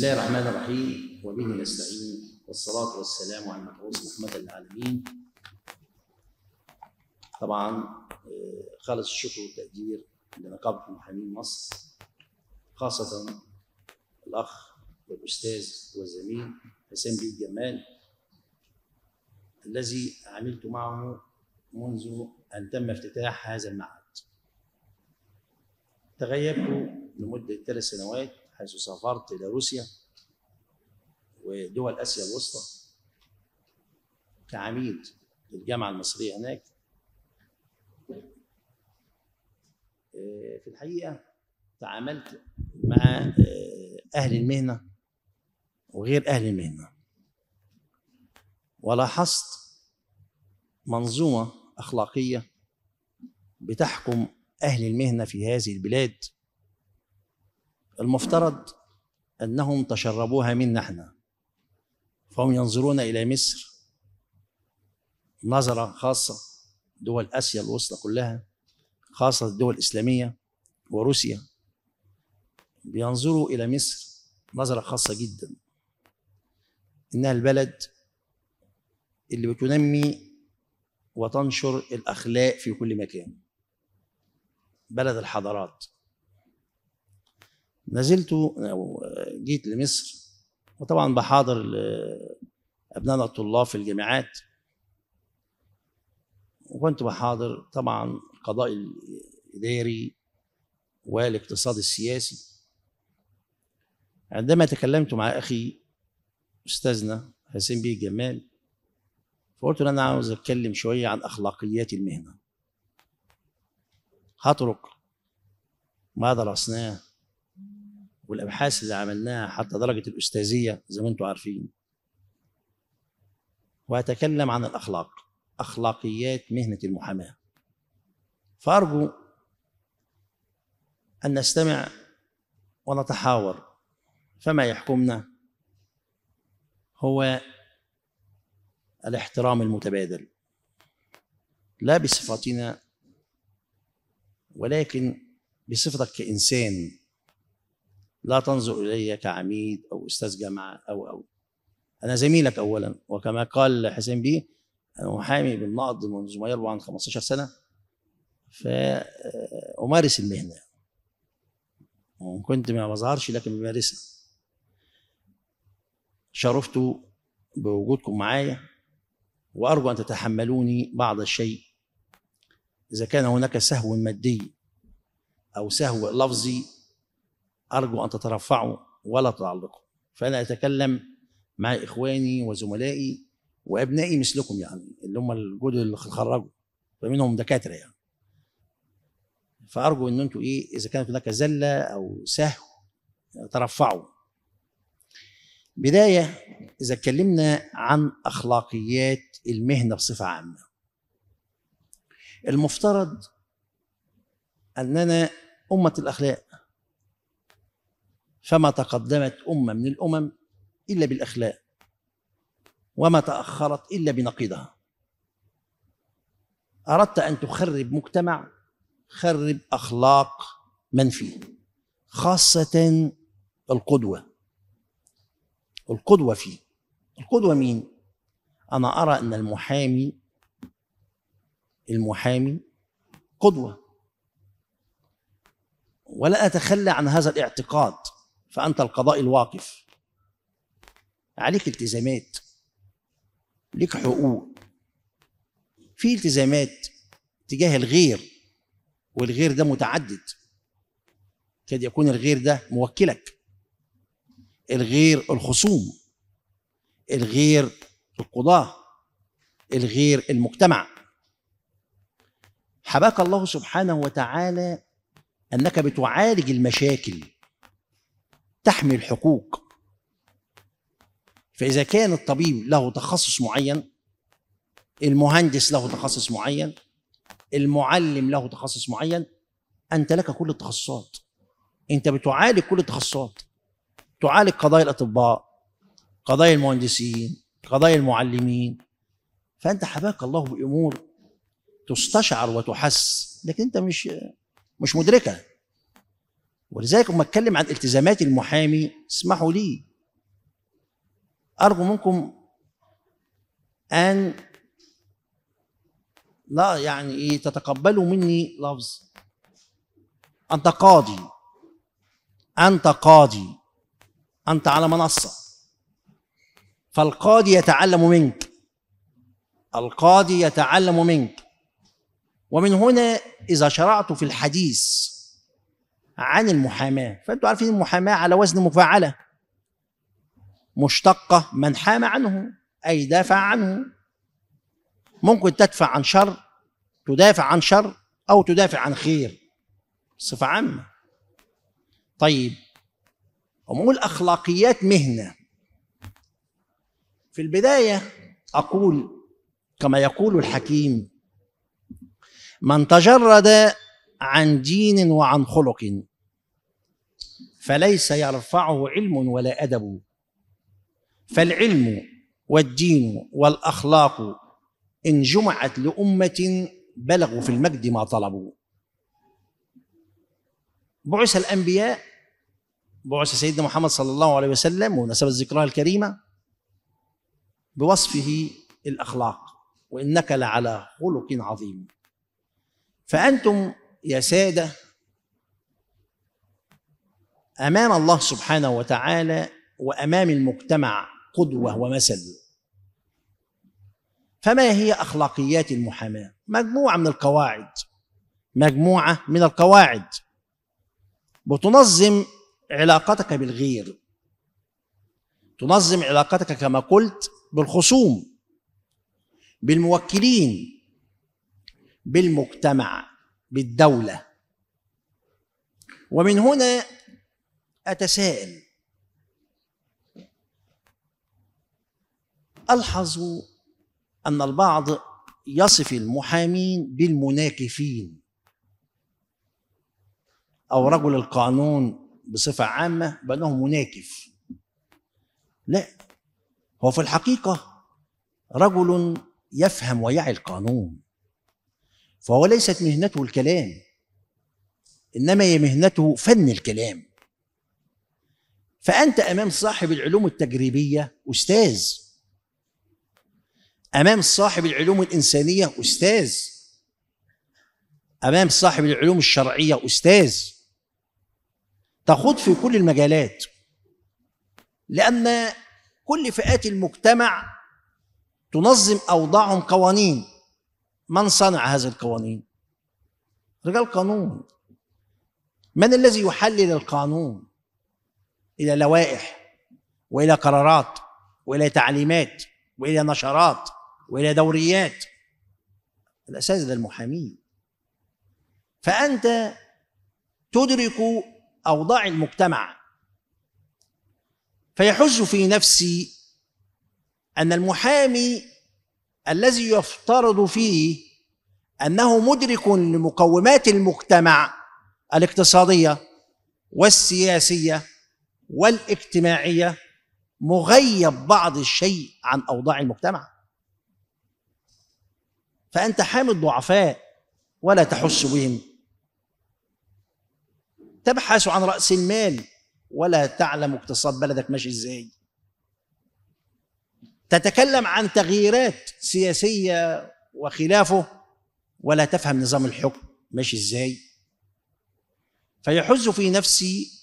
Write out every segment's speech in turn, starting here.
الله الرحمن الرحيم وبه نستعين والصلاة والسلام على المبعوث محمد العالمين طبعا آه، خالص الشكر والتقدير لنقابة محامين مصر خاصة الأخ والأستاذ والزميل حسام بيه جمال الذي عملت معه منذ أن تم افتتاح هذا المعهد تغيبت لمدة ثلاث سنوات حيث سافرت إلى روسيا ودول آسيا الوسطى كعميد للجامعة المصرية هناك آه، في الحقيقة تعاملت مع آه، أهل المهنة وغير أهل المهنة ولاحظت منظومة أخلاقية بتحكم أهل المهنة في هذه البلاد المفترض انهم تشربوها منا احنا فهم ينظرون الى مصر نظره خاصه دول اسيا الوسطى كلها خاصه الدول الاسلاميه وروسيا بينظروا الى مصر نظره خاصه جدا انها البلد اللي بتنمي وتنشر الاخلاق في كل مكان بلد الحضارات نزلت آه، جيت لمصر وطبعا بحاضر ابنائنا الطلاب في الجامعات وكنت بحاضر طبعا القضاء الاداري والاقتصاد السياسي عندما تكلمت مع اخي استاذنا حسين بيه جمال فقلت له انا عاوز اتكلم شويه عن اخلاقيات المهنه هترك ما درسناه والابحاث اللي عملناها حتى درجه الاستاذيه زي ما انتم عارفين واتكلم عن الاخلاق اخلاقيات مهنه المحاماه فارجو ان نستمع ونتحاور فما يحكمنا هو الاحترام المتبادل لا بصفتنا ولكن بصفتك كانسان لا تنظر إلي كعميد أو أستاذ جامعة أو أو أنا زميلك أولا وكما قال حسين بيه أنا محامي بالنقد منذ ما يروى عن 15 سنة فأمارس المهنة وإن كنت ما بظهرش لكن بمارسها شرفت بوجودكم معايا وأرجو أن تتحملوني بعض الشيء إذا كان هناك سهو مادي أو سهو لفظي أرجو أن تترفعوا ولا تتعلقوا فأنا أتكلم مع إخواني وزملائي وأبنائي مثلكم يعني اللي هم الجدد اللي خرجوا فمنهم دكاترة يعني فأرجو أن أنتوا إيه إذا كانت هناك زلة أو سهو ترفعوا بداية إذا اتكلمنا عن أخلاقيات المهنة بصفة عامة المفترض أننا أمة الأخلاق فما تقدمت أمة من الأمم إلا بالأخلاق وما تأخرت إلا بنقيضها أردت أن تخرب مجتمع خرب أخلاق من فيه خاصة القدوة القدوة فيه القدوة مين؟ أنا أرى أن المحامي المحامي قدوة ولا أتخلى عن هذا الاعتقاد فأنت القضاء الواقف عليك التزامات ليك حقوق في التزامات تجاه الغير والغير ده متعدد قد يكون الغير ده موكلك الغير الخصوم الغير القضاة الغير المجتمع حباك الله سبحانه وتعالى أنك بتعالج المشاكل تحمي الحقوق فإذا كان الطبيب له تخصص معين المهندس له تخصص معين المعلم له تخصص معين أنت لك كل التخصصات أنت بتعالج كل التخصصات تعالج قضايا الأطباء قضايا المهندسين قضايا المعلمين فأنت حباك الله بأمور تستشعر وتحس لكن أنت مش مش مدركة ولذلك لما اتكلم عن التزامات المحامي اسمحوا لي ارجو منكم ان لا يعني ايه تتقبلوا مني لفظ انت قاضي انت قاضي انت على منصه فالقاضي يتعلم منك القاضي يتعلم منك ومن هنا اذا شرعت في الحديث عن المحاماه فانتوا عارفين المحاماه على وزن مفاعله مشتقه من حام عنه اي دافع عنه ممكن تدفع عن شر تدافع عن شر او تدافع عن خير صفه عامه طيب امور اخلاقيات مهنه في البدايه اقول كما يقول الحكيم من تجرد عن دين وعن خلق فليس يرفعه علم ولا أدب فالعلم والدين والأخلاق إن جمعت لأمة بلغوا في المجد ما طلبوا بعث الأنبياء بعث سيدنا محمد صلى الله عليه وسلم ونسب الذكرى الكريمة بوصفه الأخلاق وإنك لعلى خلق عظيم فأنتم يا سادة امام الله سبحانه وتعالى وامام المجتمع قدوه ومثل فما هي اخلاقيات المحاماه مجموعه من القواعد مجموعه من القواعد بتنظم علاقتك بالغير تنظم علاقتك كما قلت بالخصوم بالموكلين بالمجتمع بالدوله ومن هنا أتساءل ألحظ أن البعض يصف المحامين بالمناكفين أو رجل القانون بصفة عامة بأنه مناكف لا هو في الحقيقة رجل يفهم ويعي القانون فهو ليست مهنته الكلام إنما هي مهنته فن الكلام فأنت أمام صاحب العلوم التجريبية أستاذ أمام صاحب العلوم الإنسانية أستاذ أمام صاحب العلوم الشرعية أستاذ تخوض في كل المجالات لأن كل فئات المجتمع تنظم أوضاعهم قوانين من صنع هذه القوانين؟ رجال قانون من الذي يحلل القانون؟ الى لوائح والى قرارات والى تعليمات والى نشرات والى دوريات الاساتذه المحامين فانت تدرك اوضاع المجتمع فيحز في نفسي ان المحامي الذي يفترض فيه انه مدرك لمقومات المجتمع الاقتصاديه والسياسيه والاجتماعية مغيب بعض الشيء عن أوضاع المجتمع فأنت حامي الضعفاء ولا تحس بهم تبحث عن رأس المال ولا تعلم اقتصاد بلدك ماشي ازاي تتكلم عن تغييرات سياسية وخلافه ولا تفهم نظام الحكم ماشي ازاي فيحز في نفسي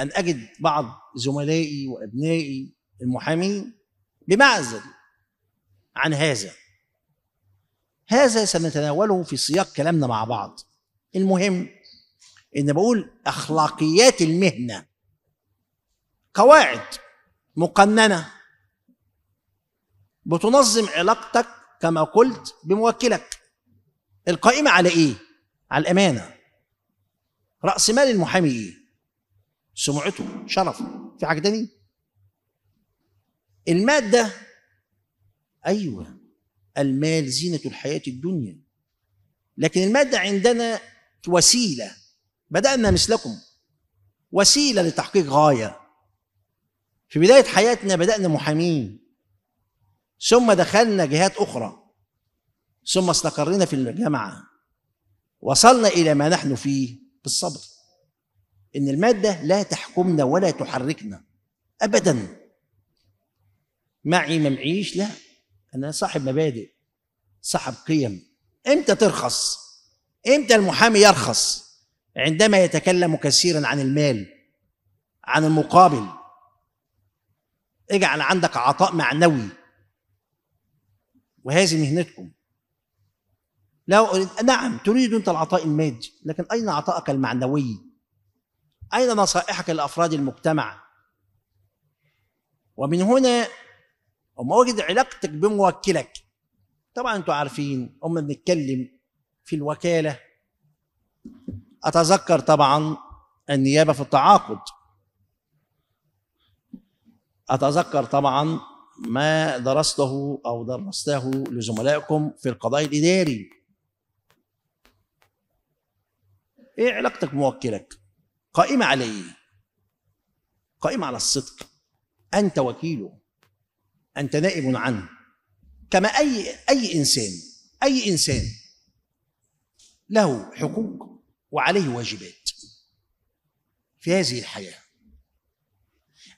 أن أجد بعض زملائي وأبنائي المحامين بمعزل عن هذا هذا سنتناوله في سياق كلامنا مع بعض المهم ان بقول اخلاقيات المهنه قواعد مقننه بتنظم علاقتك كما قلت بموكلك القائمه على ايه على الامانه راس مال المحامي ايه سمعته شرفه في حاجه تاني الماده ايوه المال زينه الحياه الدنيا لكن الماده عندنا وسيله بدانا مثلكم وسيله لتحقيق غايه في بدايه حياتنا بدانا محامين ثم دخلنا جهات اخرى ثم استقرينا في الجامعه وصلنا الى ما نحن فيه بالصبر ان الماده لا تحكمنا ولا تحركنا ابدا معي ما معيش لا انا صاحب مبادئ صاحب قيم امتى ترخص امتى المحامي يرخص عندما يتكلم كثيرا عن المال عن المقابل اجعل عندك عطاء معنوي وهذه مهنتكم لو نعم تريد انت العطاء المادي لكن اين عطاءك المعنوي أين نصائحك لأفراد المجتمع؟ ومن هنا وجد علاقتك بموكلك طبعا انتوا عارفين أما بنتكلم في الوكالة أتذكر طبعا النيابة في التعاقد أتذكر طبعا ما درسته أو درسته لزملائكم في القضاء الإداري إيه علاقتك بموكلك؟ قائمة عليه قائمة على الصدق أنت وكيله أنت نائب عنه كما أي أي إنسان أي إنسان له حقوق وعليه واجبات في هذه الحياة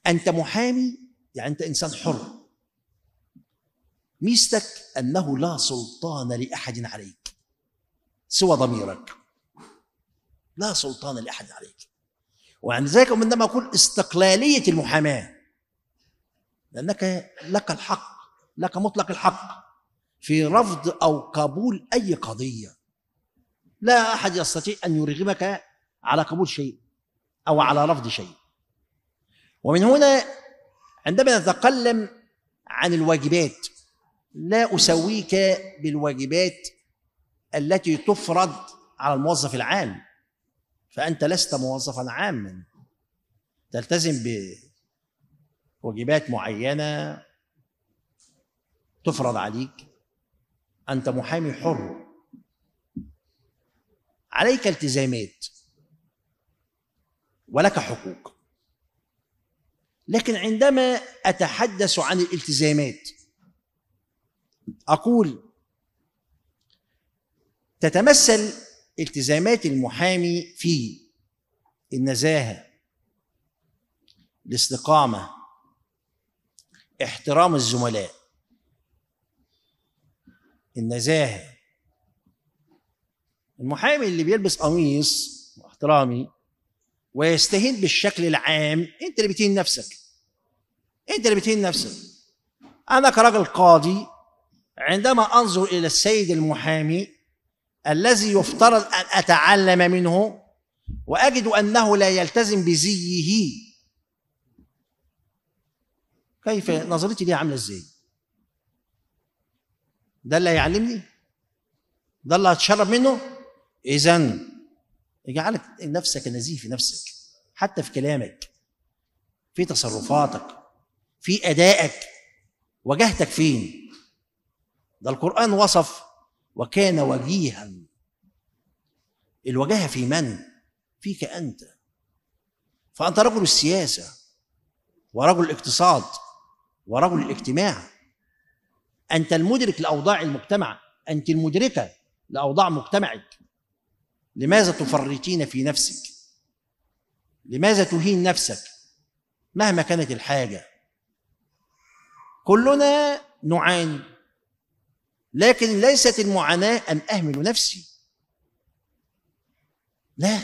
أنت محامي يعني أنت إنسان حر ميزتك أنه لا سلطان لأحد عليك سوى ضميرك لا سلطان لأحد عليك وعند ذلك عندما أقول استقلالية المحاماة لأنك لك الحق لك مطلق الحق في رفض أو قبول أي قضية لا أحد يستطيع أن يرغمك على قبول شيء أو على رفض شيء ومن هنا عندما نتكلم عن الواجبات لا أسويك بالواجبات التي تفرض على الموظف العام فأنت لست موظفا عاما تلتزم بواجبات معينة تفرض عليك أنت محامي حر عليك التزامات ولك حقوق لكن عندما أتحدث عن الالتزامات أقول تتمثل التزامات المحامي في النزاهه الاستقامه احترام الزملاء النزاهه المحامي اللي بيلبس قميص احترامي ويستهين بالشكل العام انت اللي بتهين نفسك انت اللي بتهين نفسك انا كراجل قاضي عندما انظر الى السيد المحامي الذي يفترض ان اتعلم منه واجد انه لا يلتزم بزيه كيف نظرتي ليه عامله ازاي ده اللي هيعلمني ده اللي هتشرب منه اذا اجعلك نفسك نزيه في نفسك حتى في كلامك في تصرفاتك في ادائك وجهتك فين ده القران وصف وكان وجيها الوجاهه في من فيك انت فانت رجل السياسه ورجل الاقتصاد ورجل الاجتماع انت المدرك لاوضاع المجتمع انت المدركه لاوضاع مجتمعك لماذا تفرطين في نفسك لماذا تهين نفسك مهما كانت الحاجه كلنا نعاني لكن ليست المعاناة أن أهمل نفسي لا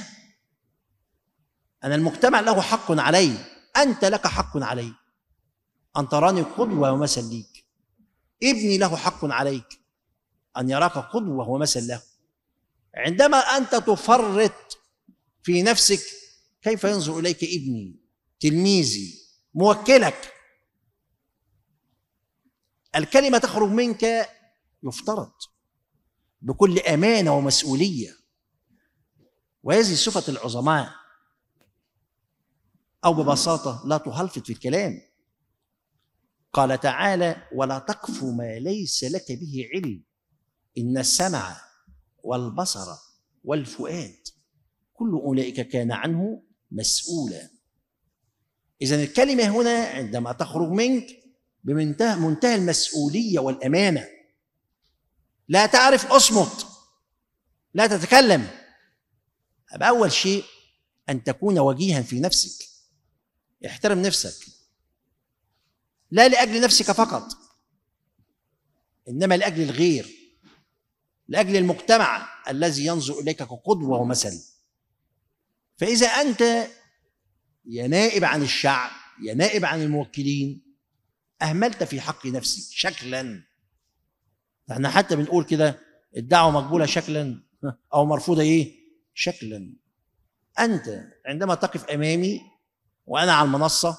أنا المجتمع له حق علي أنت لك حق علي أن تراني قدوة ومثل ليك ابني له حق عليك أن يراك قدوة ومثل له عندما أنت تفرط في نفسك كيف ينظر إليك ابني تلميذي موكلك الكلمة تخرج منك يفترض بكل امانه ومسؤوليه وهذه صفه العظماء او ببساطه لا تهلفت في الكلام قال تعالى ولا تقف ما ليس لك به علم ان السمع والبصر والفؤاد كل اولئك كان عنه مسؤولا اذا الكلمه هنا عندما تخرج منك بمنتهى منتهى المسؤوليه والامانه لا تعرف اصمت لا تتكلم أول شيء أن تكون وجيها في نفسك احترم نفسك لا لأجل نفسك فقط إنما لأجل الغير لأجل المجتمع الذي ينظر إليك كقدوة ومثل فإذا أنت يا نائب عن الشعب يا نائب عن الموكلين أهملت في حق نفسك شكلاً احنا حتى بنقول كده الدعوه مقبوله شكلا او مرفوضه ايه شكلا انت عندما تقف امامي وانا على المنصه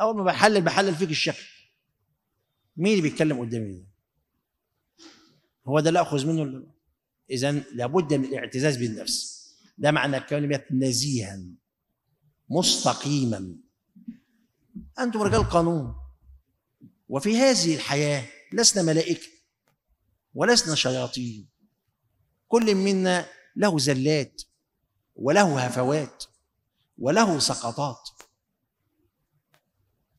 اول ما بحلل بحلل فيك الشكل مين اللي بيتكلم قدامي ده هو ده اللي اخذ منه اذا لابد من الاعتزاز بالنفس ده معنى كلمه نزيها مستقيما انتم رجال قانون وفي هذه الحياه لسنا ملائكه ولسنا شياطين كل منا له زلات وله هفوات وله سقطات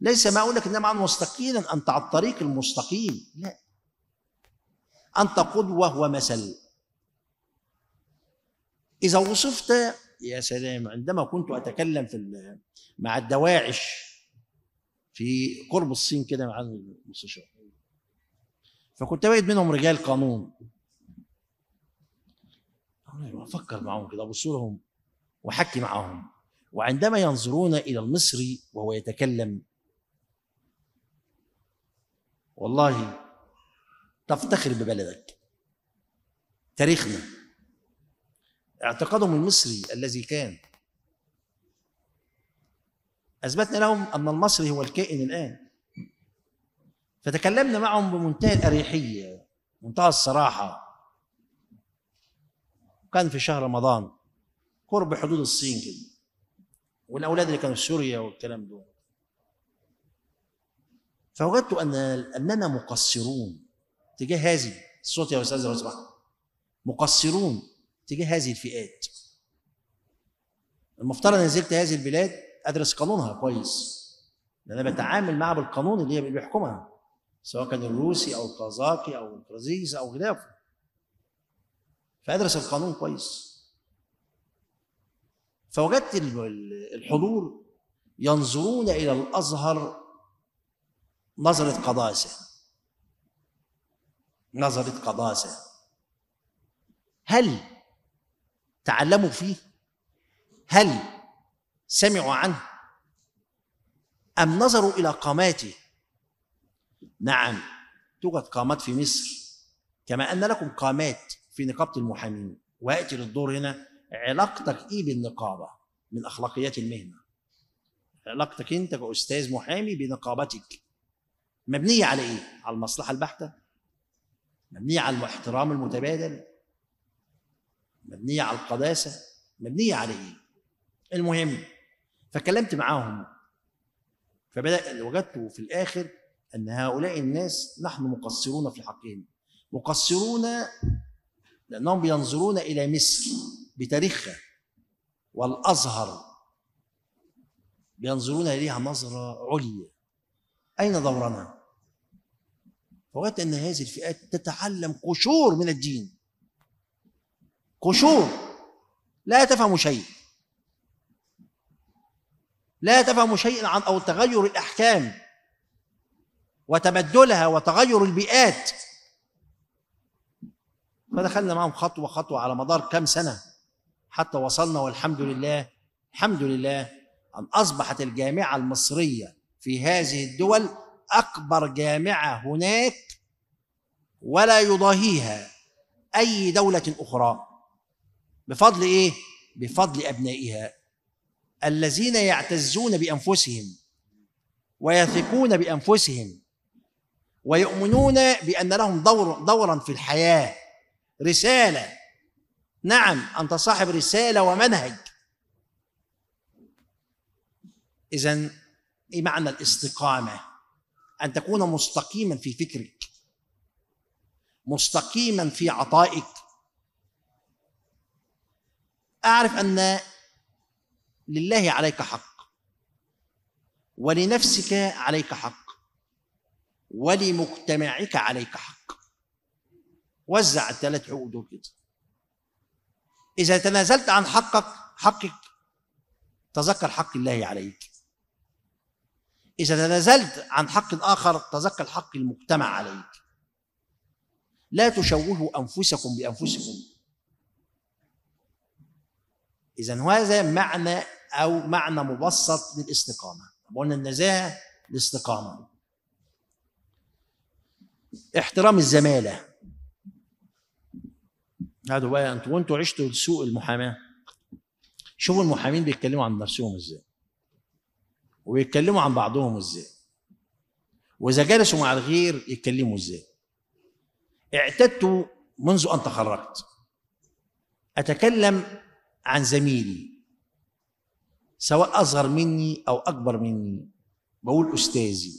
ليس ما أقول لك إنما عن مستقيلا أنت على الطريق المستقيم لا أنت قدوة ومثل إذا وصفت يا سلام عندما كنت أتكلم في مع الدواعش في قرب الصين كده مع المستشار فكنت بقيت منهم رجال قانون افكر معاهم كده ابص لهم واحكي معاهم وعندما ينظرون الى المصري وهو يتكلم والله تفتخر ببلدك تاريخنا اعتقادهم المصري الذي كان اثبتنا لهم ان المصري هو الكائن الان فتكلمنا معهم بمنتهى الأريحية منتهى الصراحة كان في شهر رمضان قرب حدود الصين كده والأولاد اللي كانوا في سوريا والكلام ده فوجدت أن أننا مقصرون تجاه هذه الصوت يا أستاذ لو سمحت مقصرون تجاه هذه الفئات المفترض أن نزلت هذه البلاد أدرس قانونها كويس لأن أنا بتعامل معها بالقانون اللي هي بيحكمها سواء كان الروسي او القازاقي او الكرازيز او خلافه فادرس القانون كويس فوجدت الحضور ينظرون الى الازهر نظره قداسه نظره قداسه هل تعلموا فيه هل سمعوا عنه ام نظروا الى قاماته نعم توجد قامات في مصر كما أن لكم قامات في نقابة المحامين ويأتي للدور هنا علاقتك إيه بالنقابة من أخلاقيات المهنة علاقتك أنت كأستاذ محامي بنقابتك مبنية على إيه؟ على المصلحة البحتة مبنية على الاحترام المتبادل مبنية على القداسة مبنية على إيه؟ المهم فكلمت معاهم فبدأ وجدت في الآخر أن هؤلاء الناس نحن مقصرون في حقهم مقصرون لأنهم ينظرون إلى مصر بتاريخها والأزهر ينظرون إليها نظرة عليا أين دورنا؟ فوجدت أن هذه الفئات تتعلم قشور من الدين قشور لا تفهم شيء لا تفهم شيئا عن أو تغير الأحكام وتبدلها وتغير البيئات فدخلنا معهم خطوه خطوه على مدار كام سنه حتى وصلنا والحمد لله الحمد لله ان اصبحت الجامعه المصريه في هذه الدول اكبر جامعه هناك ولا يضاهيها اي دوله اخرى بفضل ايه بفضل ابنائها الذين يعتزون بانفسهم ويثقون بانفسهم ويؤمنون بأن لهم دور دورا في الحياة رسالة نعم أنت صاحب رسالة ومنهج إذا إيه معنى الاستقامة؟ أن تكون مستقيما في فكرك مستقيما في عطائك أعرف أن لله عليك حق ولنفسك عليك حق ولمجتمعك عليك حق وزع الثلاث حقوق دول كده إذا تنازلت عن حقك حقك تذكر حق الله عليك إذا تنازلت عن حق آخر تذكر حق المجتمع عليك لا تشوهوا أنفسكم بأنفسكم إذا هذا معنى أو معنى مبسط للاستقامة قلنا النزاهة الاستقامة احترام الزماله هذا بقى انتوا وانتوا عشتوا سوء المحاماه شوفوا المحامين بيتكلموا عن نفسهم ازاي وبيتكلموا عن بعضهم ازاي واذا جلسوا مع الغير يتكلموا ازاي اعتدت منذ ان تخرجت اتكلم عن زميلي سواء اصغر مني او اكبر مني بقول استاذي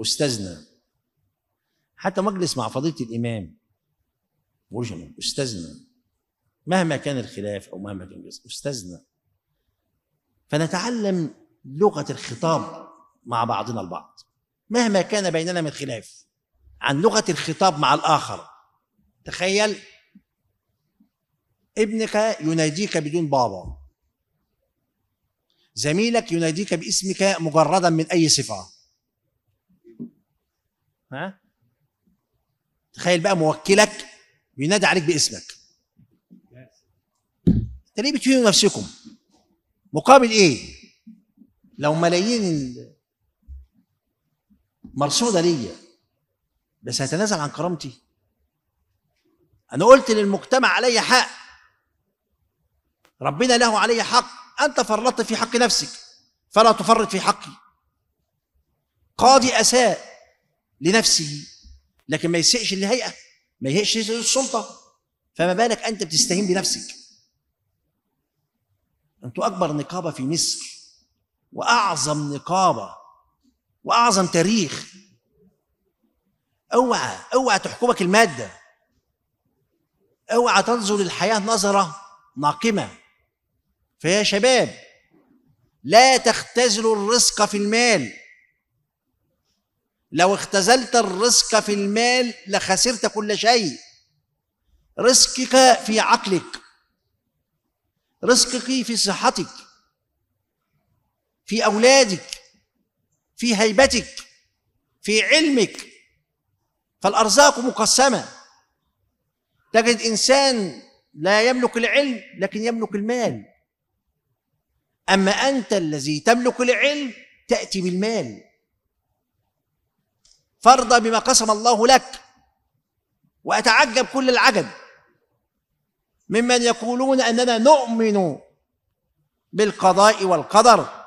استاذنا حتى مجلس مع فضيله الامام ورجنا استاذنا مهما كان الخلاف او مهما كان الجزء استاذنا فنتعلم لغه الخطاب مع بعضنا البعض مهما كان بيننا من خلاف عن لغه الخطاب مع الاخر تخيل ابنك يناديك بدون بابا زميلك يناديك باسمك مجردا من اي صفه ها تخيل بقى موكلك بينادي عليك باسمك انت ليه بتهينوا نفسكم مقابل ايه لو ملايين مرصودة ليا بس هتنازل عن كرامتي انا قلت للمجتمع علي حق ربنا له علي حق انت فرطت في حق نفسك فلا تفرط في حقي قاضي اساء لنفسه لكن ما يسيئش للهيئة ما يسيئش للسلطة فما بالك انت بتستهين بنفسك انتوا اكبر نقابه في مصر واعظم نقابه واعظم تاريخ اوعى اوعى تحكمك الماده اوعى تنظر للحياه نظره ناقمه فيا شباب لا تختزلوا الرزق في المال لو اختزلت الرزق في المال لخسرت كل شيء رزقك في عقلك رزقك في صحتك في اولادك في هيبتك في علمك فالارزاق مقسمه تجد انسان لا يملك العلم لكن يملك المال اما انت الذي تملك العلم تاتي بالمال فارضى بما قسم الله لك وأتعجب كل العجب ممن يقولون أننا نؤمن بالقضاء والقدر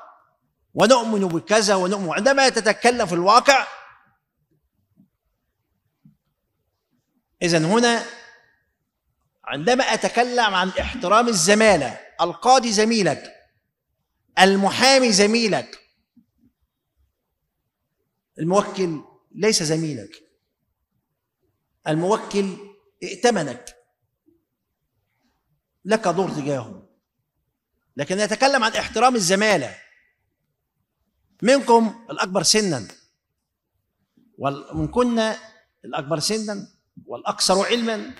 ونؤمن بكذا ونؤمن عندما تتكلم في الواقع إذا هنا عندما أتكلم عن احترام الزمالة القاضي زميلك المحامي زميلك الموكل ليس زميلك الموكل ائتمنك لك دور تجاهه لكن يتكلم عن احترام الزماله منكم الاكبر سنا ومن كنا الاكبر سنا والاكثر علما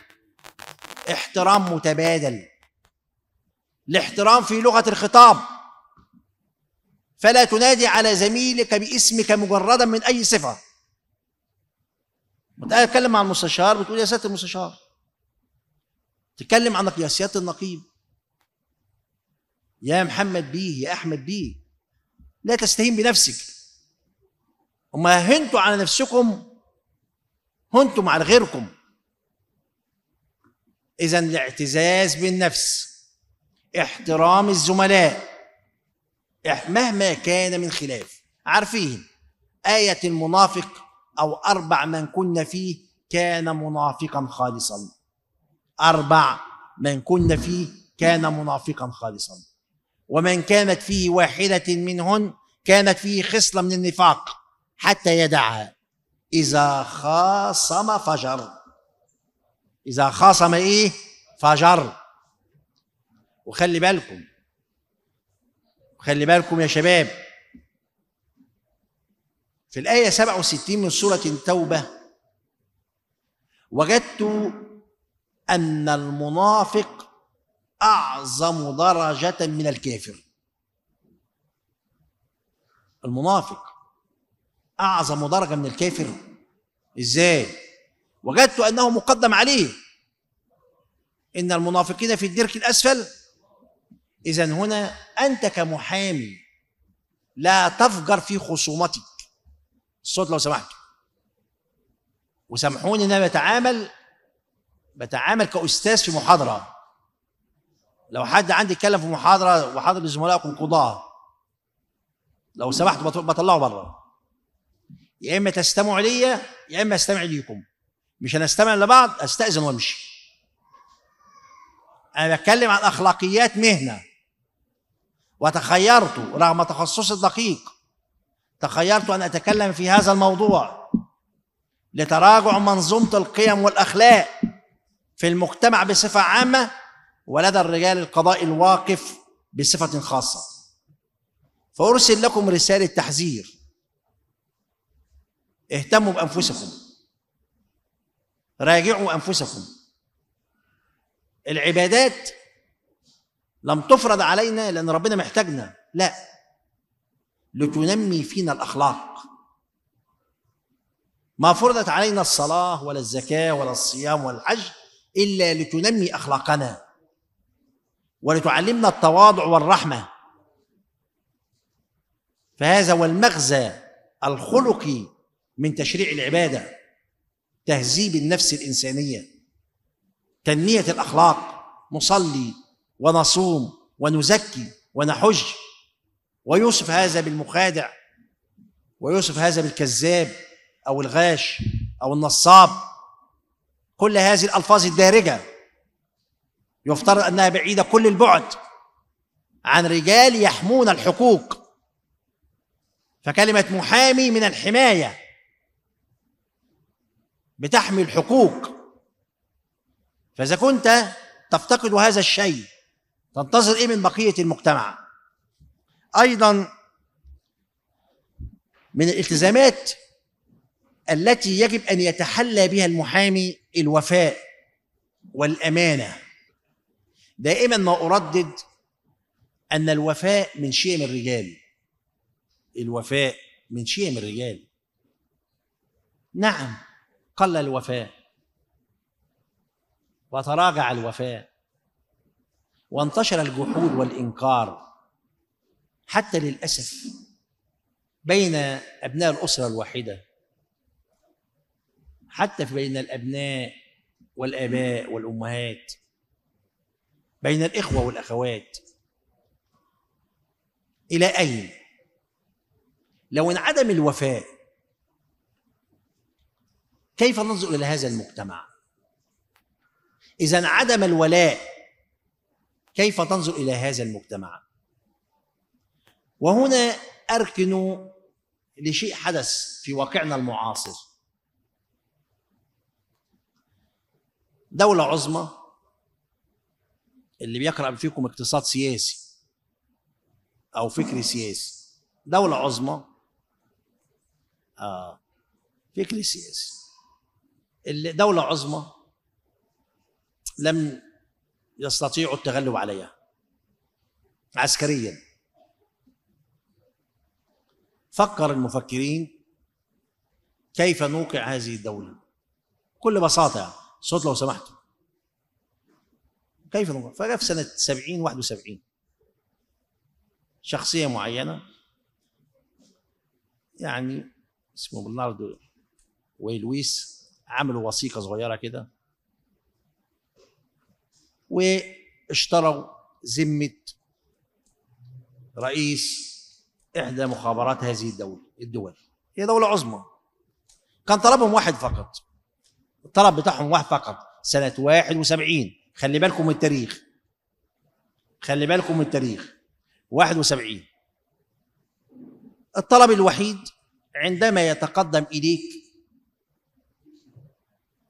احترام متبادل الاحترام في لغه الخطاب فلا تنادي على زميلك باسمك مجردا من اي صفه تتكلم مع المستشار بتقول يا سياده المستشار تتكلم عن يا سياده النقيب يا محمد بيه يا احمد بيه لا تستهين بنفسك وما هنتوا على نفسكم هنتم على غيركم اذا الاعتزاز بالنفس احترام الزملاء مهما كان من خلاف عارفين آية المنافق أو أربع من كن فيه كان منافقا خالصا أربع من كن فيه كان منافقا خالصا ومن كانت فيه واحدة منهن كانت فيه خصلة من النفاق حتى يدعها إذا خاصم فجر إذا خاصم إيه فجر وخلي بالكم خلي بالكم يا شباب في الآية 67 من سورة التوبة وجدت أن المنافق أعظم درجة من الكافر المنافق أعظم درجة من الكافر إزاي؟ وجدت أنه مقدم عليه إن المنافقين في الدرك الأسفل إذا هنا أنت كمحامي لا تفجر في خصومتك الصوت لو سمحتوا وسامحوني ان انا بتعامل بتعامل كاستاذ في محاضره لو حد عندي اتكلم في محاضره وحاضر زملائكم قضاه لو سمحت بطلعه بره يا اما تستمعوا ليا يا اما استمع ليكم مش هنستمع لبعض استاذن وامشي انا بتكلم عن اخلاقيات مهنه وتخيرت رغم تخصصي الدقيق تخيرت ان اتكلم في هذا الموضوع لتراجع منظومه القيم والاخلاق في المجتمع بصفه عامه ولدى الرجال القضاء الواقف بصفه خاصه فارسل لكم رساله تحذير اهتموا بانفسكم راجعوا انفسكم العبادات لم تفرض علينا لان ربنا محتاجنا لا لتنمي فينا الاخلاق ما فرضت علينا الصلاه ولا الزكاه ولا الصيام ولا الحج الا لتنمي اخلاقنا ولتعلمنا التواضع والرحمه فهذا هو المغزى الخلقي من تشريع العباده تهذيب النفس الانسانيه تنميه الاخلاق نصلي ونصوم ونزكي ونحج ويوصف هذا بالمخادع ويوصف هذا بالكذاب او الغاش او النصاب كل هذه الالفاظ الدارجه يفترض انها بعيده كل البعد عن رجال يحمون الحقوق فكلمه محامي من الحمايه بتحمي الحقوق فاذا كنت تفتقد هذا الشيء تنتظر ايه من بقيه المجتمع ايضا من الالتزامات التي يجب ان يتحلى بها المحامي الوفاء والامانه دائما ما اردد ان الوفاء من شيم الرجال الوفاء من شيم الرجال نعم قل الوفاء وتراجع الوفاء وانتشر الجحود والانكار حتى للأسف بين أبناء الأسرة الواحدة حتى بين الأبناء والآباء والأمهات بين الإخوة والأخوات إلى أين؟ لو انعدم الوفاء كيف ننظر إلى هذا المجتمع؟ إذا انعدم الولاء كيف تنظر إلى هذا المجتمع؟ وهنا أركن لشيء حدث في واقعنا المعاصر دولة عظمى اللي بيقرأ فيكم اقتصاد سياسي أو فكر سياسي دولة عظمى آه فكر سياسي اللي دولة عظمى لم يستطيعوا التغلب عليها عسكريا فكر المفكرين كيف نوقع هذه الدولة بكل بساطة يعني صوت لو سمحتوا كيف نوقع فجاء في سنة 70 71 شخصية معينة يعني اسمه برناردو ولويس عملوا وثيقة صغيرة كده واشتروا ذمة رئيس إحدى مخابرات هذه الدول الدول هي دولة عظمى كان طلبهم واحد فقط الطلب بتاعهم واحد فقط سنة 71 خلي بالكم من التاريخ خلي بالكم من التاريخ 71 الطلب الوحيد عندما يتقدم إليك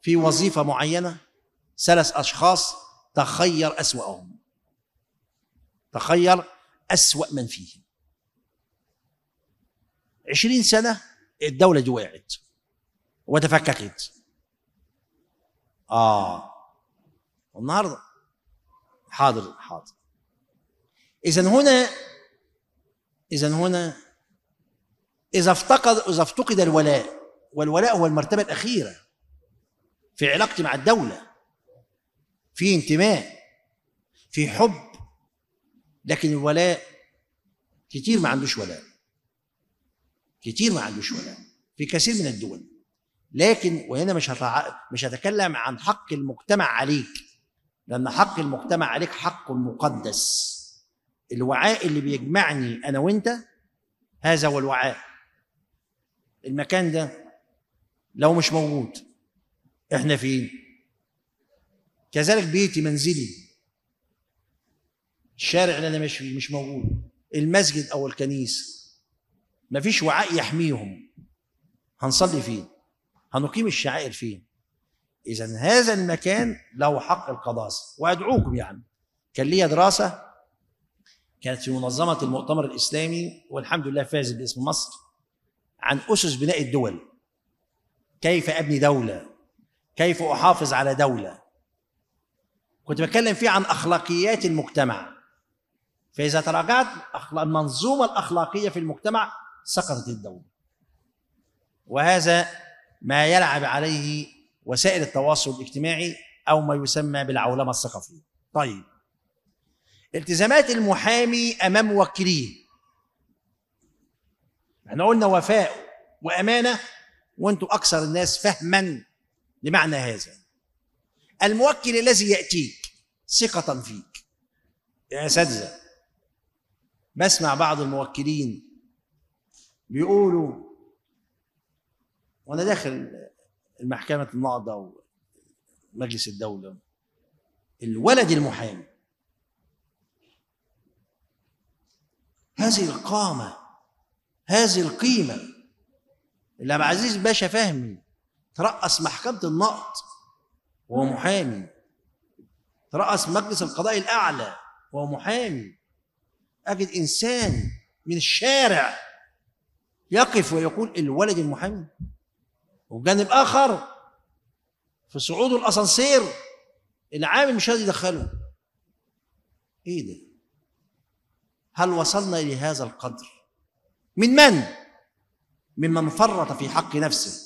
في وظيفة معينة ثلاث أشخاص تخير أسوأهم تخير أسوأ من فيهم 20 سنة الدولة دي وقعت وتفككت آه والنهاردة حاضر حاضر إذا هنا إذا هنا إذا افتقد إذا افتقد الولاء والولاء هو المرتبة الأخيرة في علاقتي مع الدولة في انتماء في حب لكن الولاء كتير ما عندوش ولاء كتير ما عندوش ولاء في كثير من الدول لكن وهنا مش هتع... مش هتكلم عن حق المجتمع عليك لان حق المجتمع عليك حق مقدس الوعاء اللي بيجمعني انا وانت هذا هو الوعاء المكان ده لو مش موجود احنا فين كذلك بيتي منزلي الشارع اللي انا ماشي فيه مش موجود المسجد او الكنيسه ما فيش وعاء يحميهم هنصلي فين هنقيم الشعائر فين اذا هذا المكان له حق القداسه وادعوكم يعني كان ليا دراسه كانت في منظمه المؤتمر الاسلامي والحمد لله فاز باسم مصر عن اسس بناء الدول كيف ابني دوله كيف احافظ على دوله كنت بتكلم فيه عن اخلاقيات المجتمع فاذا تراجعت المنظومه الاخلاقيه في المجتمع سقطت الدولة وهذا ما يلعب عليه وسائل التواصل الاجتماعي أو ما يسمى بالعولمة الثقافية طيب التزامات المحامي أمام موكليه احنا قلنا وفاء وأمانة وأنتم أكثر الناس فهما لمعنى هذا الموكل الذي يأتيك ثقة فيك يا أساتذة بسمع بعض الموكلين بيقولوا وانا داخل المحكمه النقضة ومجلس الدوله الولد المحامي هذه القامه هذه القيمه اللي عبد العزيز باشا فهمي ترأس محكمه النقض وهو محامي ترأس مجلس القضاء الاعلى وهو محامي اجد انسان من الشارع يقف ويقول الولد المحامي وجانب اخر في صعود الاسانسير العامل مش راضي يدخله ايه ده هل وصلنا الى هذا القدر من من ممن فرط في حق نفسه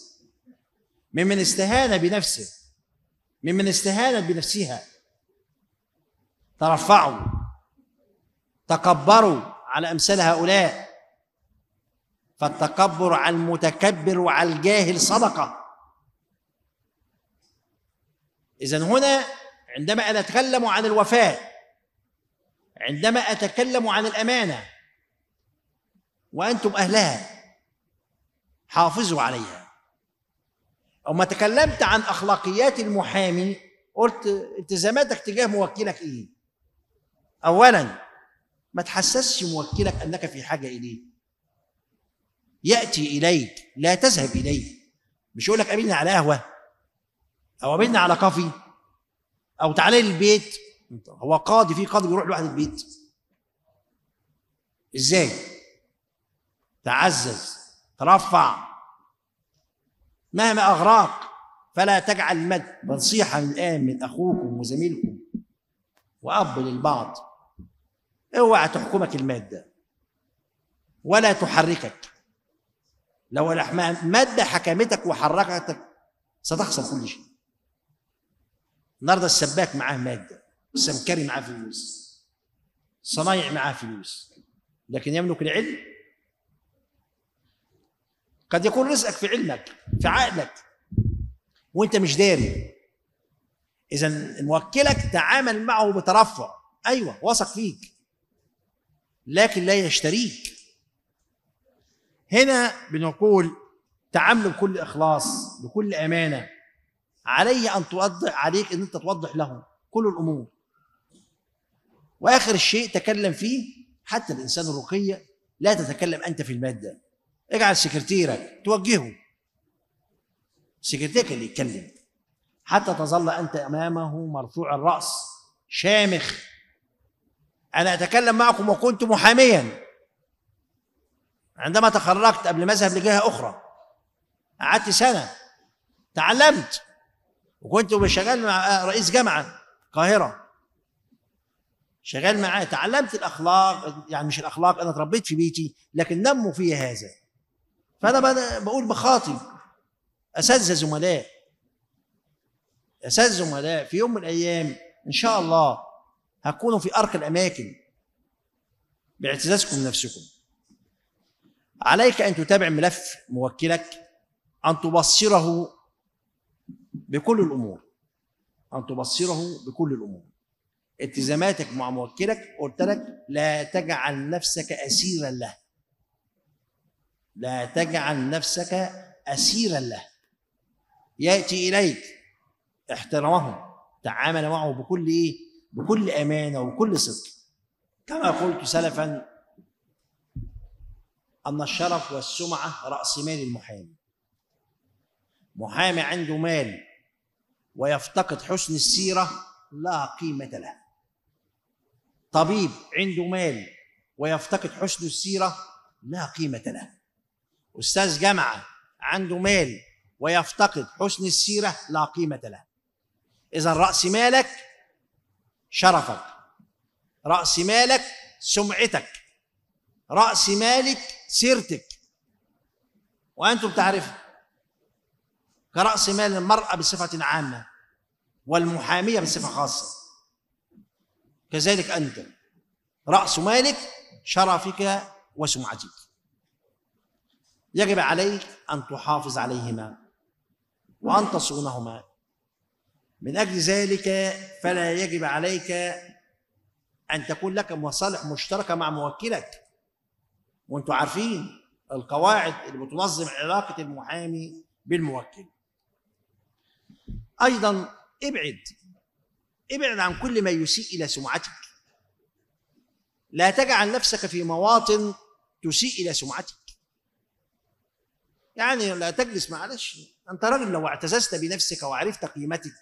ممن استهان بنفسه ممن استهانت بنفسها ترفعوا تكبروا على امثال هؤلاء فالتكبر على المتكبر وعلى الجاهل صدقه اذا هنا عندما انا اتكلم عن الوفاء عندما اتكلم عن الامانه وانتم اهلها حافظوا عليها اما تكلمت عن اخلاقيات المحامي قلت التزاماتك تجاه موكلك ايه اولا ما تحسسش موكلك انك في حاجه اليه يأتي اليك لا تذهب إليه مش يقول لك قابلنا على قهوة أو قابلنا على كافي أو تعالى للبيت هو قاضي في قاضي بيروح لواحد البيت ازاي تعزز ترفع مهما أغراك فلا تجعل المد نصيحة من الآن من أخوكم وزميلكم وأب للبعض اوعى تحكمك المادة ولا تحركك لو مد حكمتك وحركتك ستخسر كل شيء النهارده السباك معاه مادة السمكري معاه فلوس الصنايع معاه فلوس لكن يملك العلم قد يكون رزقك في علمك في عقلك وانت مش داري اذا موكلك تعامل معه بترفع ايوه واثق فيك لكن لا يشتريك هنا بنقول تعامله بكل اخلاص بكل امانه عليه ان توضح عليك ان انت توضح له كل الامور واخر شيء تكلم فيه حتى الانسان الرقي لا تتكلم انت في الماده اجعل سكرتيرك توجهه سكرتيرك اللي يتكلم حتى تظل انت امامه مرفوع الراس شامخ انا اتكلم معكم وكنت محاميا عندما تخرجت قبل ما اذهب لجهه اخرى قعدت سنه تعلمت وكنت شغال مع رئيس جامعه القاهره شغال معاه تعلمت الاخلاق يعني مش الاخلاق انا تربيت في بيتي لكن نموا في هذا فانا بقول بخاطب اساتذه زملاء اساتذه زملاء في يوم من الايام ان شاء الله هتكونوا في ارقى الاماكن باعتزازكم نفسكم عليك أن تتابع ملف موكلك أن تبصره بكل الأمور أن تبصره بكل الأمور التزاماتك مع موكلك قلت لك لا تجعل نفسك أسيرا له لا تجعل نفسك أسيرا له يأتي إليك احترمه تعامل معه بكل إيه؟ بكل أمانة وبكل صدق كما قلت سلفا أن الشرف والسمعة رأس مال المحامي محامي عنده مال ويفتقد حسن السيرة لا قيمة له طبيب عنده مال ويفتقد حسن السيرة لا قيمة له أستاذ جامعة عنده مال ويفتقد حسن السيرة لا قيمة له إذا رأس مالك شرفك رأس مالك سمعتك رأس مالك سيرتك وأنتم تعرفون كرأس مال المرأة بصفة عامة والمحامية بصفة خاصة كذلك أنت رأس مالك شرفك وسمعتك يجب عليك أن تحافظ عليهما وأن تصونهما من أجل ذلك فلا يجب عليك أن تكون لك مصالح مشتركة مع موكلك وانتم عارفين القواعد اللي بتنظم علاقه المحامي بالموكل ايضا ابعد ابعد عن كل ما يسيء الى سمعتك لا تجعل نفسك في مواطن تسيء الى سمعتك يعني لا تجلس معلش انت راجل لو اعتززت بنفسك وعرفت قيمتك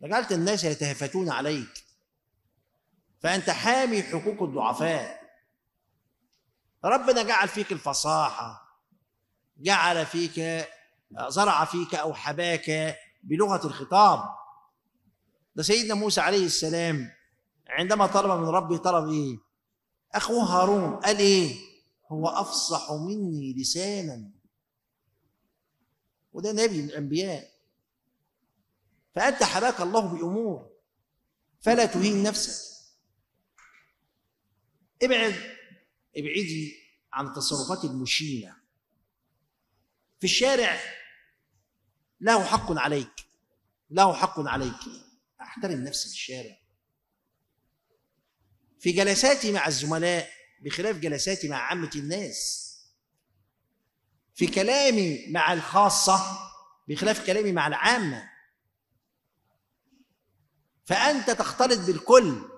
لجعلت الناس يتهافتون عليك فانت حامي حقوق الضعفاء ربنا جعل فيك الفصاحة جعل فيك زرع فيك أو حباك بلغة الخطاب ده سيدنا موسى عليه السلام عندما طلب من ربه طلب إيه أخوه هارون قال إيه هو أفصح مني لسانا وده نبي من الأنبياء فأنت حباك الله بأمور فلا تهين نفسك ابعد ابعدي عن التصرفات المشينة في الشارع له حق عليك له حق عليك احترم نفسي في الشارع في جلساتي مع الزملاء بخلاف جلساتي مع عامة الناس في كلامي مع الخاصة بخلاف كلامي مع العامة فأنت تختلط بالكل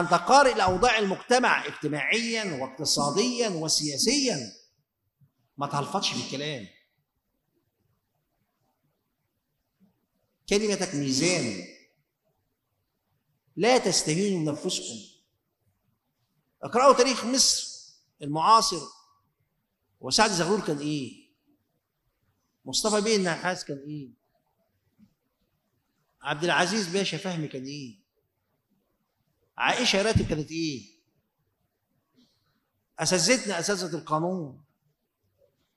أنت قارئ لأوضاع المجتمع اجتماعيا واقتصاديا وسياسيا ما تهلفطش بالكلام كلمتك ميزان لا تستهينوا من أنفسكم اقرأوا تاريخ مصر المعاصر وسعد زغلول كان إيه مصطفى بيه النحاس كان إيه عبد العزيز باشا فهمي كان إيه عائشه راتب كانت ايه؟ أساتذتنا أساتذة القانون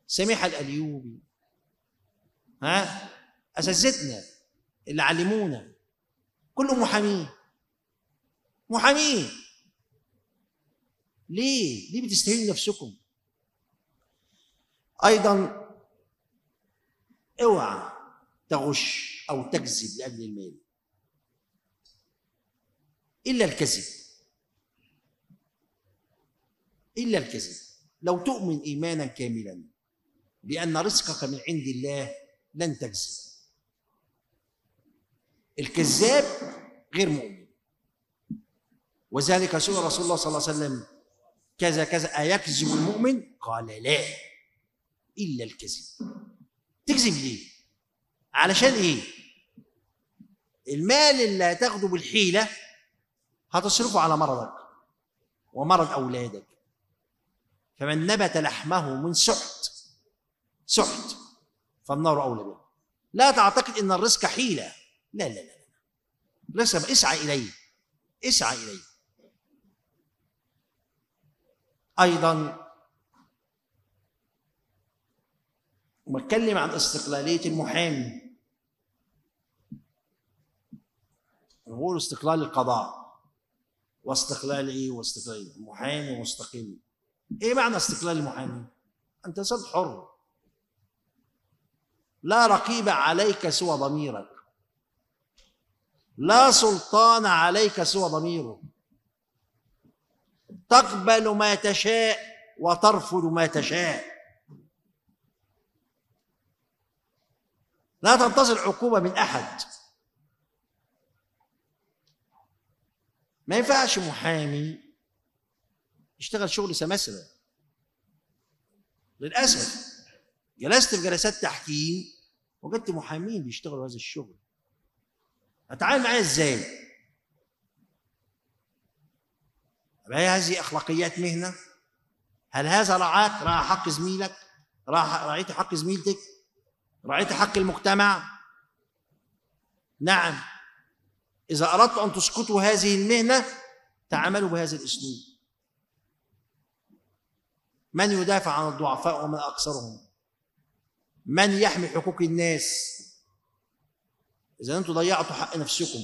سميحه الأليوبي ها أساتذتنا اللي علمونا كلهم محامين محامين ليه؟ ليه بتستهينوا نفسكم؟ أيضا اوعى تغش أو تكذب لأجل المال إلا الكذب إلا الكذب لو تؤمن إيمانا كاملا بأن رزقك من عند الله لن تكذب الكذاب غير مؤمن وذلك سئل رسول الله صلى الله عليه وسلم كذا كذا أيكذب المؤمن؟ قال لا إلا الكذب تكذب ليه؟ علشان إيه؟ المال اللي هتاخده بالحيلة هتصرفه على مرضك ومرض أولادك فمن نبت لحمه من سحت سحت فالنار أولى به لا تعتقد أن الرزق حيلة لا لا لا الرزق اسعى إليه اسعى إليه أيضا وبتكلم عن استقلالية المحامي نقول استقلال القضاء واستقلال ايه واستقلال محامي مستقل ايه معنى استقلال المحامي انت صرت حر لا رقيب عليك سوى ضميرك لا سلطان عليك سوى ضميره تقبل ما تشاء وترفض ما تشاء لا تنتظر عقوبه من احد ما ينفعش محامي يشتغل شغل سماسرة للأسف جلست في جلسات تحكيم وجدت محامين بيشتغلوا هذا الشغل أتعامل معاه إزاي؟ هل هذه أخلاقيات مهنة؟ هل هذا رعاك؟ راعى حق زميلك؟ رعيت حق زميلتك؟ رعيت حق المجتمع؟ نعم إذا أردت أن تسقطوا هذه المهنة تعاملوا بهذا الأسلوب من يدافع عن الضعفاء ومن أكثرهم من يحمي حقوق الناس إذا أنتم ضيعتوا حق نفسكم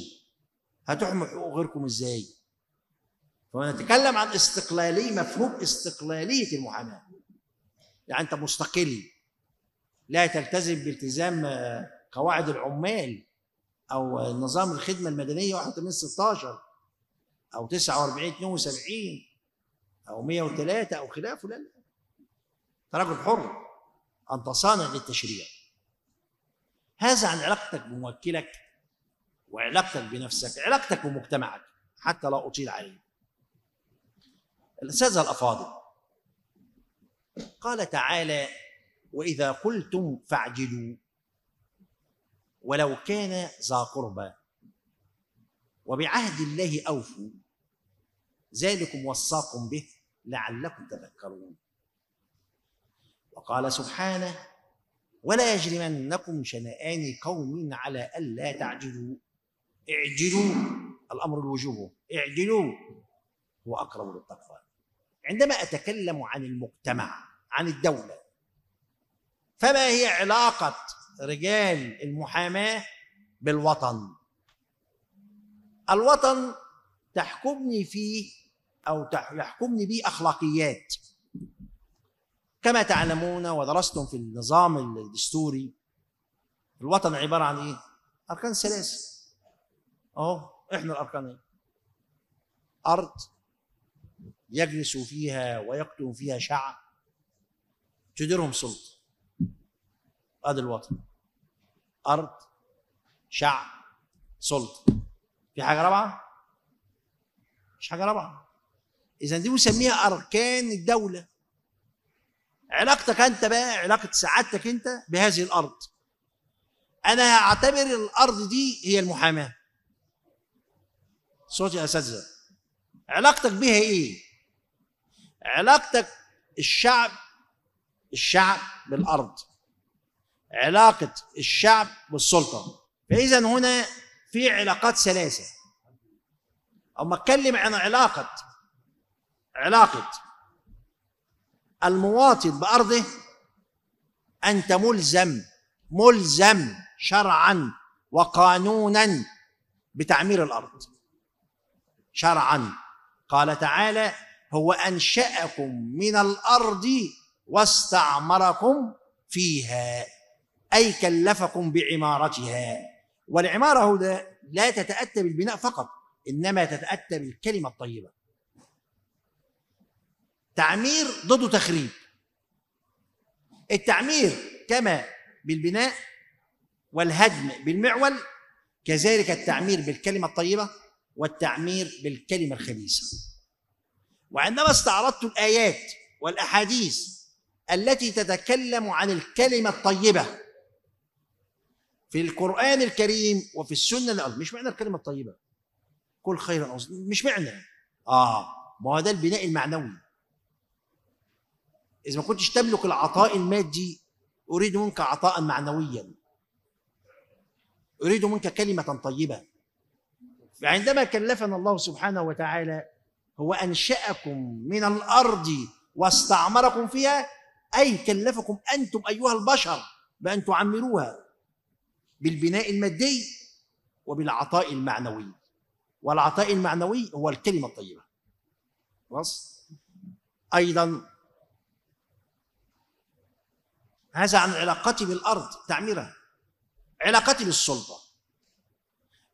هتحموا حقوق غيركم إزاي فنتكلم عن استقلالية مفهوم استقلالية المحاماة يعني أنت مستقل لا تلتزم بالتزام آه، قواعد العمال او نظام الخدمه المدنيه 81 16 او 49 72 او 103 او خلافه لا لا انت راجل حر انت صانع للتشريع هذا عن علاقتك بموكلك وعلاقتك بنفسك علاقتك بمجتمعك حتى لا اطيل عليه الاستاذ الافاضل قال تعالى واذا قلتم فاعجلوا ولو كان ذا قربى وبعهد الله أوفوا ذلكم وصاكم به لعلكم تذكرون وقال سبحانه ولا يجرمنكم شنآن قوم على ألا تعجلوا اعجلوا الأمر الوجوب اعجلوا هو أقرب للتقوى عندما أتكلم عن المجتمع عن الدولة فما هي علاقة رجال المحاماه بالوطن الوطن تحكمني فيه او يحكمني به اخلاقيات كما تعلمون ودرستم في النظام الدستوري الوطن عباره عن ايه؟ اركان ثلاثه اهو احنا الاركان ايه؟ ارض يجلس فيها ويقطن فيها شعب تديرهم سلطه هذا الوطن ارض شعب سلطه في حاجه رابعه مش حاجه رابعه اذا دي بنسميها اركان الدوله علاقتك انت بقى علاقه سعادتك انت بهذه الارض انا هعتبر الارض دي هي المحاماه صوت يا اساتذه علاقتك بها ايه علاقتك الشعب الشعب بالارض علاقة الشعب والسلطة فإذا هنا في علاقات ثلاثة أما أتكلم عن علاقة علاقة المواطن بأرضه أنت ملزم ملزم شرعا وقانونا بتعمير الأرض شرعا قال تعالى هو أنشأكم من الأرض واستعمركم فيها أي كلفكم بعمارتها والعمارة هنا لا تتأتى بالبناء فقط إنما تتأتى بالكلمة الطيبة تعمير ضد تخريب التعمير كما بالبناء والهدم بالمعول كذلك التعمير بالكلمة الطيبة والتعمير بالكلمة الخبيثة وعندما استعرضت الآيات والأحاديث التي تتكلم عن الكلمة الطيبة في القرآن الكريم وفي السنة الأرض مش معنى الكلمة الطيبة كل خير أوصل مش معنى آه ما هو ده البناء المعنوي إذا ما كنتش تملك العطاء المادي أريد منك عطاء معنويا أريد منك كلمة طيبة فعندما كلفنا الله سبحانه وتعالى هو أنشأكم من الأرض واستعمركم فيها أي كلفكم أنتم أيها البشر بأن تعمروها بالبناء المادي وبالعطاء المعنوي والعطاء المعنوي هو الكلمة الطيبة خلاص أيضا هذا عن علاقتي بالأرض تعميرها علاقتي بالسلطة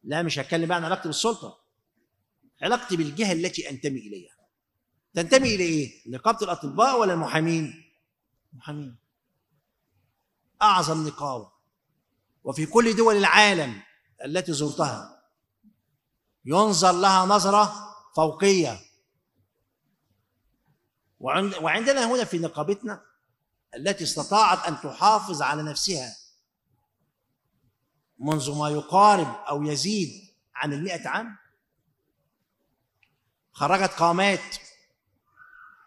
لا مش هتكلم عن علاقتي بالسلطة علاقتي بالجهة التي أنتمي إليها تنتمي إلى إيه؟ نقابة الأطباء ولا المحامين؟ المحامين أعظم نقابة وفي كل دول العالم التي زرتها ينظر لها نظرة فوقية وعندنا هنا في نقابتنا التي استطاعت أن تحافظ على نفسها منذ ما يقارب أو يزيد عن المئة عام خرجت قامات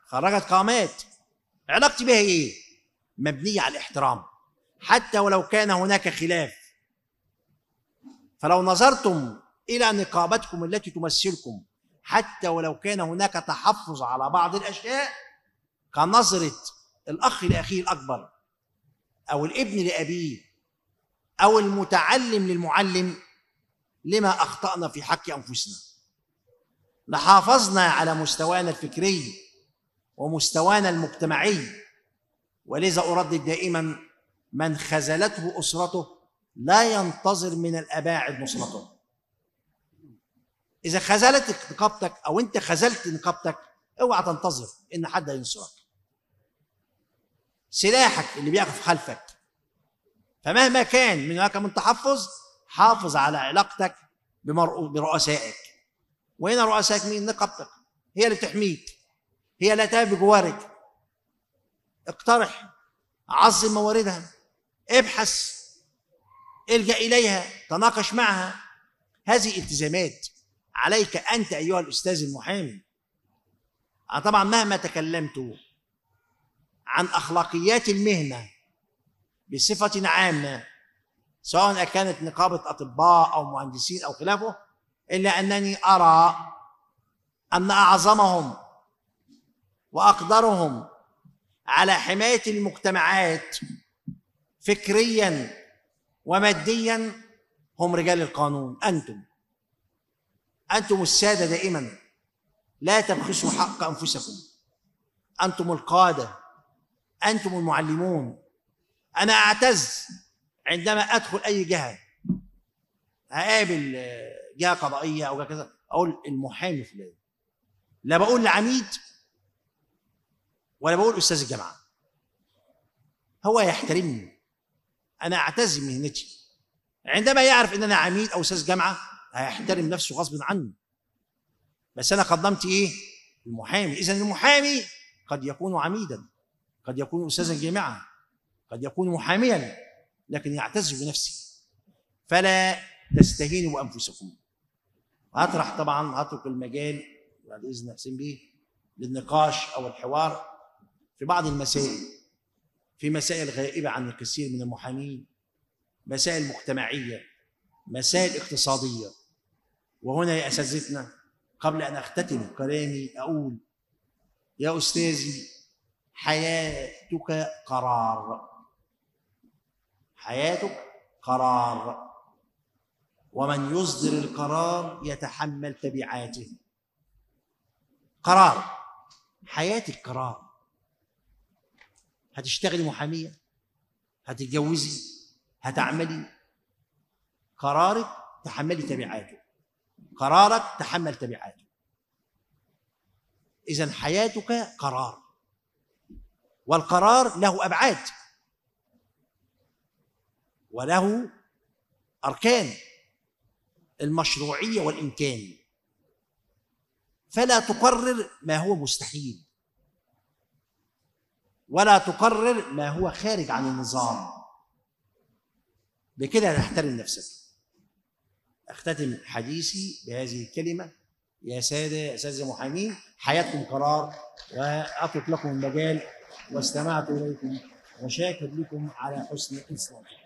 خرجت قامات علاقتي بها ايه؟ مبنية على الاحترام حتى ولو كان هناك خلاف فلو نظرتم الى نقابتكم التي تمثلكم حتى ولو كان هناك تحفظ على بعض الاشياء كنظره الاخ لاخيه الاكبر او الابن لابيه او المتعلم للمعلم لما اخطانا في حق انفسنا لحافظنا على مستوانا الفكري ومستوانا المجتمعي ولذا اردد دائما من خذلته أسرته لا ينتظر من الأباعد نصرته إذا خذلتك نقابتك أو أنت خذلت نقابتك اوعى تنتظر إن حد ينصرك سلاحك اللي بيقف خلفك فمهما كان من هناك من تحفظ حافظ على علاقتك برؤسائك وهنا رؤسائك مين نقابتك هي اللي تحميك هي اللي تهب جوارك اقترح عظم مواردها ابحث الجا اليها تناقش معها هذه التزامات عليك انت ايها الاستاذ المحامي طبعا مهما تكلمت عن اخلاقيات المهنه بصفه عامه سواء كانت نقابه اطباء او مهندسين او خلافه الا انني ارى ان اعظمهم واقدرهم على حمايه المجتمعات فكريا وماديا هم رجال القانون انتم انتم الساده دائما لا تبخسوا حق انفسكم انتم القاده انتم المعلمون انا اعتز عندما ادخل اي جهه هقابل آه، جهه قضائيه او كذا اقول المحامي فلان لا بقول لعميد ولا بقول استاذ الجامعه هو يحترمني انا اعتزم مهنتي عندما يعرف ان انا عميد او استاذ جامعه هيحترم نفسه غصب عنه بس انا قدمت ايه المحامي اذا المحامي قد يكون عميدا قد يكون استاذا جامعه قد يكون محاميا لكن يعتز بنفسه فلا تستهينوا بانفسكم هطرح طبعا هترك المجال بعد اذن حسين بيه للنقاش او الحوار في بعض المسائل في مسائل غائبة عن الكثير من المحامين مسائل مجتمعية مسائل اقتصادية وهنا يا أساتذتنا قبل أن أختتم كلامي أقول يا أستاذي حياتك قرار حياتك قرار ومن يصدر القرار يتحمل تبعاته قرار حياتك قرار هتشتغلي محاميه هتتجوزي هتعملي قرارك تحملي تبعاته قرارك تحمل تبعاته اذا حياتك قرار والقرار له ابعاد وله اركان المشروعيه والامكان فلا تقرر ما هو مستحيل ولا تقرر ما هو خارج عن النظام بكده نحترم نفسك اختتم حديثي بهذه الكلمه يا ساده يا اساتذه المحامين حياتكم قرار واترك لكم المجال واستمعت اليكم وشاكر لكم على حسن اصلاحكم